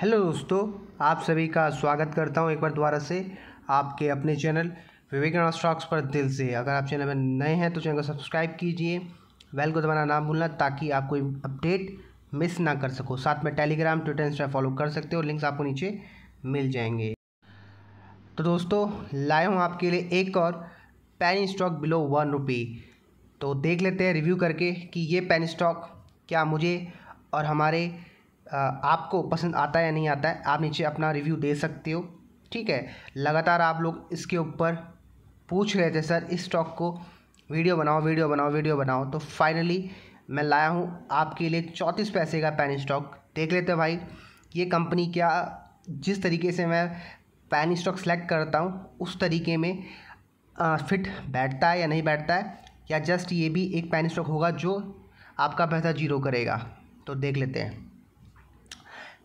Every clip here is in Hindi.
हेलो दोस्तों आप सभी का स्वागत करता हूं एक बार दोबारा से आपके अपने चैनल विवेकानंद स्टॉक्स पर दिल से अगर आप चैनल में नए हैं तो चैनल को सब्सक्राइब कीजिए बेल को दबाना ना भूलना ताकि आप कोई अपडेट मिस ना कर सको साथ में टेलीग्राम ट्विटर इंस्टा फॉलो कर सकते हो लिंक्स आपको नीचे मिल जाएंगे तो दोस्तों लाए हूँ आपके लिए एक और penny stock below one rupee तो देख लेते हैं रिव्यू करके कि ये पेन स्टॉक क्या मुझे और हमारे आपको पसंद आता है या नहीं आता है आप नीचे अपना रिव्यू दे सकते हो ठीक है लगातार आप लोग इसके ऊपर पूछ रहे थे सर इस स्टॉक को वीडियो बनाओ वीडियो बनाओ वीडियो बनाओ तो फाइनली मैं लाया हूँ आपके लिए चौंतीस पैसे का पैन स्टॉक देख लेते भाई ये कंपनी क्या जिस तरीके से मैं पैन स्टॉक सेलेक्ट करता हूँ उस तरीके में आ, फिट बैठता है या नहीं बैठता है या जस्ट ये भी एक पैन स्टॉक होगा जो आपका पैसा जीरो करेगा तो देख लेते हैं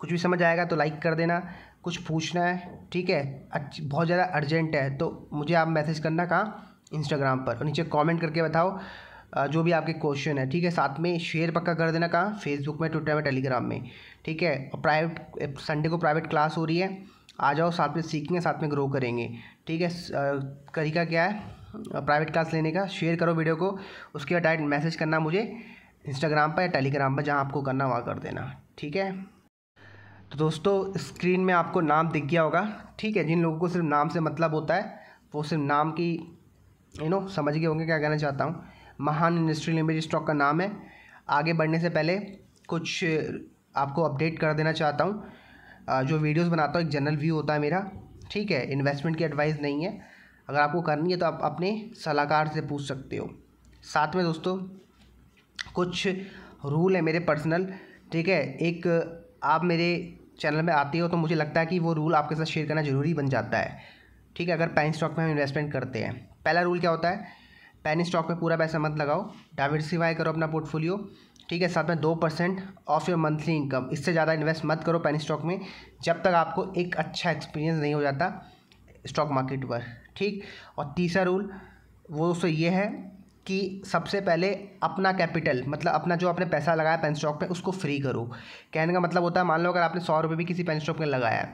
कुछ भी समझ आएगा तो लाइक कर देना कुछ पूछना है ठीक है अच्छा बहुत ज़्यादा अर्जेंट है तो मुझे आप मैसेज करना कहाँ इंस्टाग्राम पर और नीचे कमेंट करके बताओ जो भी आपके क्वेश्चन है ठीक है साथ में शेयर पक्का कर देना कहाँ फेसबुक में ट्विटर में टेलीग्राम में ठीक है और प्राइवेट संडे को प्राइवेट क्लास हो रही है आ जाओ साथ में सीखेंगे साथ में ग्रो करेंगे ठीक है तरीका क्या है प्राइवेट क्लास लेने का शेयर करो वीडियो को उसके बाद डायरेक्ट मैसेज करना मुझे इंस्टाग्राम पर या टेलीग्राम पर जहाँ आपको करना वहाँ कर देना ठीक है तो दोस्तों स्क्रीन में आपको नाम दिख गया होगा ठीक है जिन लोगों को सिर्फ नाम से मतलब होता है वो सिर्फ नाम की यू नो समझ गए होंगे क्या कहना चाहता हूँ महान इंडस्ट्री लिमिटेड स्टॉक का नाम है आगे बढ़ने से पहले कुछ uh, आपको अपडेट कर देना चाहता हूँ uh, जो वीडियोस बनाता हूँ एक जनरल व्यू होता है मेरा ठीक है इन्वेस्टमेंट की एडवाइस नहीं है अगर आपको करनी है तो आप अपने सलाहकार से पूछ सकते हो साथ में दोस्तों कुछ रूल है मेरे पर्सनल ठीक है एक आप मेरे चैनल में आती हो तो मुझे लगता है कि वो रूल आपके साथ शेयर करना ज़रूरी बन जाता है ठीक है अगर पैन स्टॉक में हम इन्वेस्टमेंट करते हैं पहला रूल क्या होता है पैनी स्टॉक में पूरा पैसा मत लगाओ डाइवर्सिफाई करो अपना पोर्टफोलियो ठीक है साथ में दो percent of your monthly income इससे ज़्यादा इन्वेस्ट मत करो पैनी स्टॉक में जब तक आपको एक अच्छा एक्सपीरियंस नहीं हो जाता स्टॉक मार्केट पर ठीक और तीसरा रूल वो दोस्तों ये है कि सबसे पहले अपना कैपिटल मतलब अपना जो आपने पैसा लगाया पेन स्टॉक पे उसको फ्री करो कहने का मतलब होता है मान लो अगर आपने सौ रुपये भी किसी पेन स्टॉक में लगाया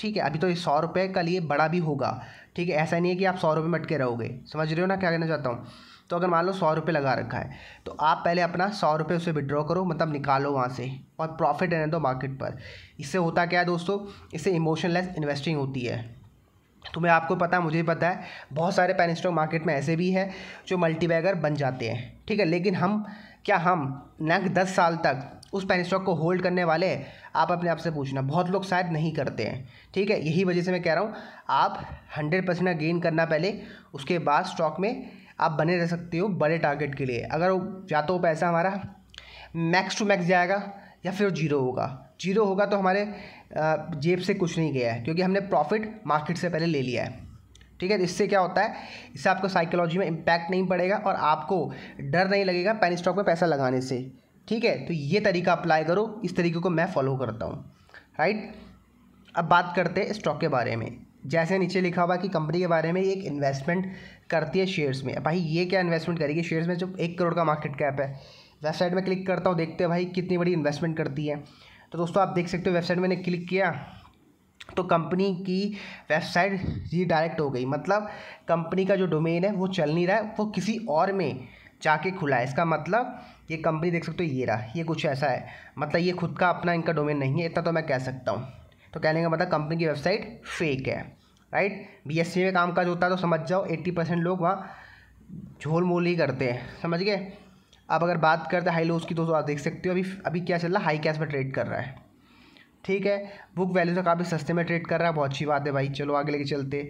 ठीक है अभी तो ये सौ रुपये का लिए बड़ा भी होगा ठीक है ऐसा नहीं है कि आप सौ रुपये में अटके रहोगे समझ रहे हो ना क्या कहना चाहता हूँ तो अगर मान लो सौ रुपये लगा रखा है तो आप पहले अपना सौ रुपये उसे विड्रॉ करो मतलब निकालो वहाँ से और प्रॉफिट रहने दो मार्केट पर इससे होता क्या है दोस्तों इससे इमोशनलेस इन्वेस्टिंग होती है तो मैं आपको पता है मुझे भी पता है बहुत सारे पेन स्टॉक मार्केट में ऐसे भी हैं जो मल्टीबैगर बन जाते हैं ठीक है लेकिन हम क्या हम नेक्स्ट दस साल तक उस पेन स्टॉक को होल्ड करने वाले आप अपने आप से पूछना बहुत लोग शायद नहीं करते हैं ठीक है यही वजह से मैं कह रहा हूँ आप हंड्रेड परसेंट गेन करना पहले उसके बाद स्टॉक में आप बने रह सकते हो बड़े टारगेट के लिए अगर या तो पैसा हमारा मैक्स टू मैक्स जाएगा या फिर जीरो होगा जीरो होगा तो हमारे जेब से कुछ नहीं गया है क्योंकि हमने प्रॉफिट मार्केट से पहले ले लिया है ठीक है तो इससे क्या होता है इससे आपको साइकोलॉजी में इम्पैक्ट नहीं पड़ेगा और आपको डर नहीं लगेगा पेन स्टॉक में पैसा लगाने से ठीक है तो ये तरीका अप्लाई करो इस तरीके को मैं फॉलो करता हूँ राइट अब बात करते हैं स्टॉक के बारे में जैसे नीचे लिखा हुआ कि कंपनी के बारे में एक इन्वेस्टमेंट करती है शेयर्स में भाई ये क्या इन्वेस्टमेंट करेगी शेयर्स में जो एक करोड़ का मार्केट कैप है वेबसाइट में क्लिक करता हूँ देखते हैं भाई कितनी बड़ी इन्वेस्टमेंट करती है तो दोस्तों आप देख सकते हो वेबसाइट मैंने क्लिक किया तो कंपनी की वेबसाइट रीडायरेक्ट हो गई मतलब कंपनी का जो डोमेन है वो चल नहीं रहा है वो किसी और में जाके खुला है इसका मतलब ये कंपनी देख सकते हो ये रहा ये कुछ ऐसा है मतलब ये खुद का अपना इनका डोमेन नहीं है इतना तो मैं कह सकता हूँ तो कहने का मतलब कंपनी की वेबसाइट फेक है राइट बी एस सी में कामकाज होता है तो समझ जाओ एट्टी परसेंट लोग वहाँ झोल मोल ही करते हैं समझ गए अब अगर बात करते हैं हाई लोज की दोस्तों आप देख सकते हो अभी अभी क्या चल रहा है हाई कैश में ट्रेड कर रहा है ठीक है बुक वैल्यू से काफ़ी सस्ते में ट्रेड कर रहा है बहुत अच्छी बात है भाई चलो आगे लेके चलते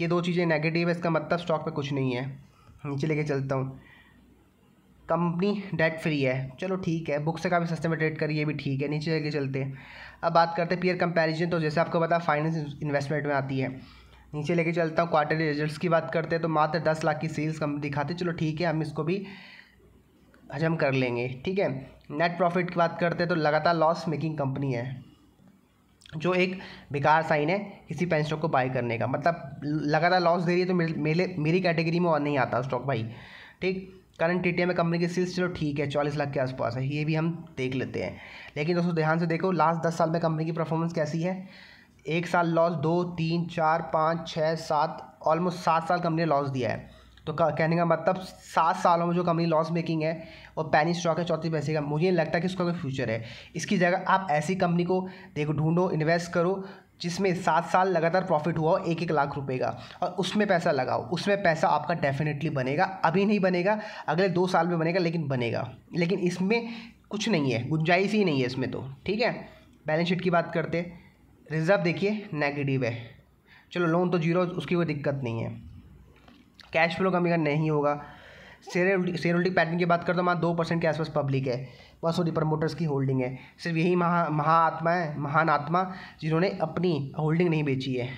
ये दो चीज़ें नेगेटिव है इसका मतलब स्टॉक पे कुछ नहीं है नीचे लेके चलता हूँ कंपनी डेट फ्री है चलो ठीक है बुक से काफ़ी सस्ते में ट्रेड करिए भी ठीक है नीचे लेके चलते अब बात करते पियर पीयर तो जैसे आपको पता फाइनेंस इन्वेस्टमेंट में आती है नीचे लेके चलता हूँ क्वार्टरली रिजल्ट की बात करते हैं तो मात्र दस लाख की सेल्स कंपनी दिखाते चलो ठीक है हम इसको भी हजम कर लेंगे ठीक है नेट प्रॉफिट की बात करते हैं तो लगातार लॉस मेकिंग कंपनी है जो एक बेकार साइन है किसी पेन स्टॉक को बाय करने का मतलब लगातार लॉस दे रही है तो मेरे मेरी कैटेगरी में और नहीं आता स्टॉक भाई ठीक करंट टी में कंपनी की सेल्स चलो ठीक है चालीस लाख के आसपास है ये भी हम देख लेते हैं लेकिन दोस्तों ध्यान से देखो लास्ट दस साल में कंपनी की परफॉर्मेंस कैसी है एक साल लॉस दो तीन चार पाँच छः सात ऑलमोस्ट सात साल कंपनी ने लॉस दिया है तो कहने का मतलब सात सालों में जो कंपनी लॉस मेकिंग है और पैनी स्टॉक है चौथी पैसे का मुझे नहीं लगता कि इसका कोई फ्यूचर है इसकी जगह आप ऐसी कंपनी को देखो ढूंढो इन्वेस्ट करो जिसमें सात साल लगातार प्रॉफिट हुआ हो एक एक लाख रुपए का और उसमें पैसा लगाओ उसमें पैसा आपका डेफिनेटली बनेगा अभी नहीं बनेगा अगले दो साल में बनेगा लेकिन बनेगा लेकिन इसमें कुछ नहीं है गुंजाइश ही नहीं है इसमें तो ठीक है बैलेंस शीट की बात करते रिजर्व देखिए नेगेटिव है चलो लोन तो जीरो उसकी कोई दिक्कत नहीं है कैश फ्लो कमी का नहीं होगा शेयर शेयर होल्डिंग पैटर्न की बात करता तो वहाँ दो परसेंट के आसपास पब्लिक है वह सॉरी प्रमोटर्स की होल्डिंग है सिर्फ यही महा महाआत्मा है महान आत्मा जिन्होंने अपनी होल्डिंग नहीं बेची है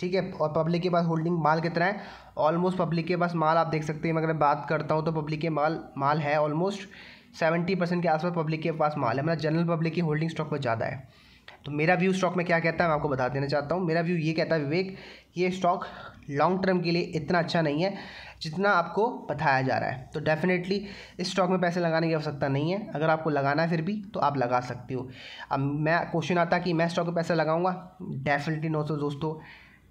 ठीक है और पब्लिक के पास होल्डिंग माल कितना है ऑलमोस्ट पब्लिक के पास माल आप देख सकते हैं मैं अगर बात करता हूँ तो पब्लिक के माल माल है ऑलमोस्ट सेवेंटी परसेंट के आसपास पब्लिक के पास माल है मतलब जनरल पब्लिक की होल्डिंग स्टॉक पर ज़्यादा है तो मेरा व्यू स्टॉक में क्या कहता है मैं आपको बता देना चाहता हूँ मेरा व्यू ये कहता है विवेक ये स्टॉक लॉन्ग टर्म के लिए इतना अच्छा नहीं है जितना आपको बताया जा रहा है तो डेफिनेटली इस स्टॉक में पैसे लगाने की आवश्यकता नहीं है अगर आपको लगाना है फिर भी तो आप लगा सकते हो अब मैं क्वेश्चन आता कि मैं स्टॉक में पैसा लगाऊंगा डेफिनेटली नो सो दोस्तों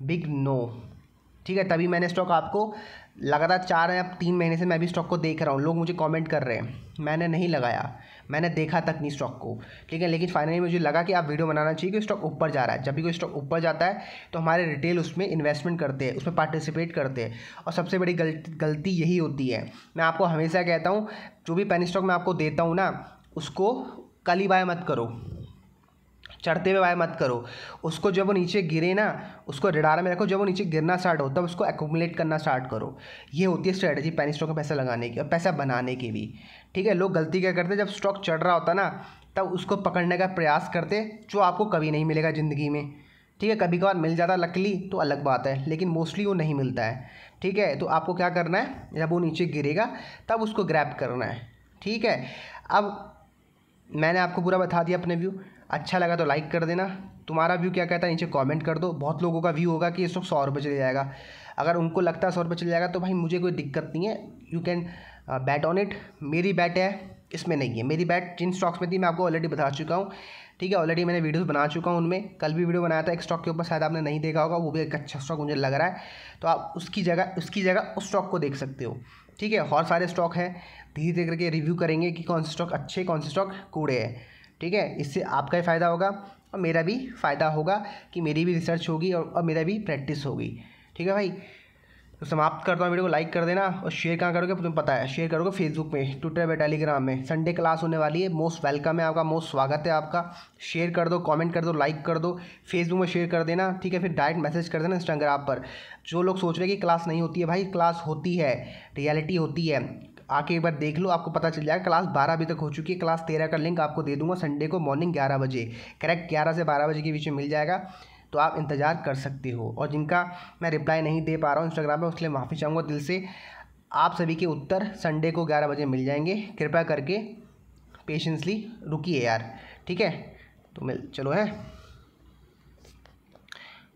बिग नो ठीक है तभी मैंने स्टॉक आपको लगातार चार या तीन महीने से मैं भी स्टॉक को देख रहा हूँ लोग मुझे कमेंट कर रहे हैं मैंने नहीं लगाया मैंने देखा तक नहीं स्टॉक को ठीक है लेकिन फाइनली मुझे लगा कि आप वीडियो बनाना चाहिए कि स्टॉक ऊपर जा रहा है जब भी कोई स्टॉक ऊपर जाता है तो हमारे रिटेल उसमें इन्वेस्टमेंट करते हैं उसमें पार्टिसिपेट करते हैं और सबसे बड़ी गलती गलती यही होती है मैं आपको हमेशा कहता हूँ जो भी पेनी स्टॉक मैं आपको देता हूँ ना उसको कली बाय मत करो चढ़ते हुए बाय मत करो उसको जब वो नीचे गिरे ना उसको रिडारा में रखो जब वो नीचे गिरना स्टार्ट हो तब उसको एकोमुलेट करना स्टार्ट करो ये होती है स्ट्रैटेजी पैनी स्टॉक में पैसा लगाने की और पैसा बनाने की भी ठीक है लोग गलती क्या करते जब स्टॉक चढ़ रहा होता ना तब उसको पकड़ने का प्रयास करते जो आपको कभी नहीं मिलेगा ज़िंदगी में ठीक है कभी कभार मिल जाता लकली तो अलग बात है लेकिन मोस्टली वो नहीं मिलता है ठीक है तो आपको क्या करना है जब वो नीचे गिरेगा तब उसको ग्रैप करना है ठीक है अब मैंने आपको पूरा बता दिया अपने व्यू अच्छा लगा तो लाइक कर देना तुम्हारा व्यू क्या कहता है नीचे कमेंट कर दो बहुत लोगों का व्यू होगा कि इस वक्त सौ रुपये चले जाएगा अगर उनको लगता है सौ रुपये चले जाएगा तो भाई मुझे कोई दिक्कत नहीं है you can bet on it मेरी बैट है इसमें नहीं है मेरी बैट जिन स्टॉक्स में थी मैं आपको ऑलरेडी बता चुका हूँ ठीक है ऑलरेडी मैंने वीडियोज़ बना चुका हूँ उनमें कल भी वीडियो बनाया था एक स्टॉक के ऊपर शायद आपने नहीं देखा होगा वो भी एक अच्छा स्टॉक मुझे लग रहा है तो आप उसकी जगह उसकी जगह उस स्टॉक को देख सकते हो ठीक है और सारे स्टॉक है धीरे धीरे करके रिव्यू करेंगे कि कौन से स्टॉक अच्छे कौन से स्टॉक कूड़े हैं ठीक है इससे आपका ही फ़ायदा होगा और मेरा भी फ़ायदा होगा कि मेरी भी रिसर्च होगी और, और मेरा भी प्रैक्टिस होगी ठीक है भाई तो समाप्त करता हूँ वीडियो को लाइक कर देना और शेयर कहाँ करोगे तुम्हें पता है शेयर करोगे फेसबुक में ट्विटर पर टेलीग्राम में संडे क्लास होने वाली है मोस्ट वेलकम है आपका मोस्ट स्वागत है आपका शेयर कर दो कमेंट कर दो लाइक कर दो फेसबुक में शेयर कर देना ठीक है फिर डायरेक्ट मैसेज कर देना इंस्टाग्राम पर जो लोग सोच रहे हैं कि क्लास नहीं होती है भाई क्लास होती है रियलिटी होती है आके एक बार देख लो आपको पता चल जाएगा क्लास बारह अभी तक हो चुकी है क्लास तेरह का लिंक आपको दे दूंगा संडे को मॉर्निंग ग्यारह बजे करेक्ट ग्यारह से बारह बजे के बीच में मिल जाएगा तो आप इंतज़ार कर सकते हो और जिनका मैं रिप्लाई नहीं दे पा रहा हूँ इंस्टाग्राम पर उसके लिए माफ़ी चाहूँगा दिल से आप सभी के उत्तर संडे को ग्यारह बजे मिल जाएंगे कृपया करके पेशेंसली रुकी यार ठीक है तो मिल चलो है